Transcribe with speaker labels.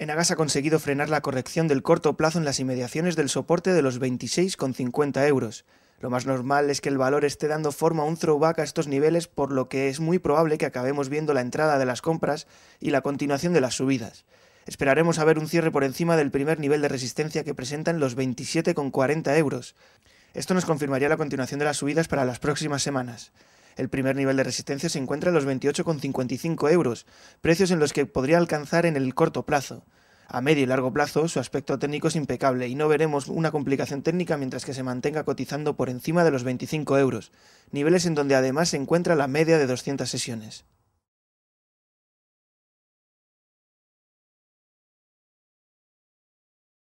Speaker 1: Enagas ha conseguido frenar la corrección del corto plazo en las inmediaciones del soporte de los 26,50 euros. Lo más normal es que el valor esté dando forma a un throwback a estos niveles, por lo que es muy probable que acabemos viendo la entrada de las compras y la continuación de las subidas. Esperaremos a ver un cierre por encima del primer nivel de resistencia que presentan los 27,40 euros. Esto nos confirmaría la continuación de las subidas para las próximas semanas. El primer nivel de resistencia se encuentra en los 28,55 euros, precios en los que podría alcanzar en el corto plazo. A medio y largo plazo, su aspecto técnico es impecable y no veremos una complicación técnica mientras que se mantenga cotizando por encima de los 25 euros, niveles en donde además se encuentra la media de 200 sesiones.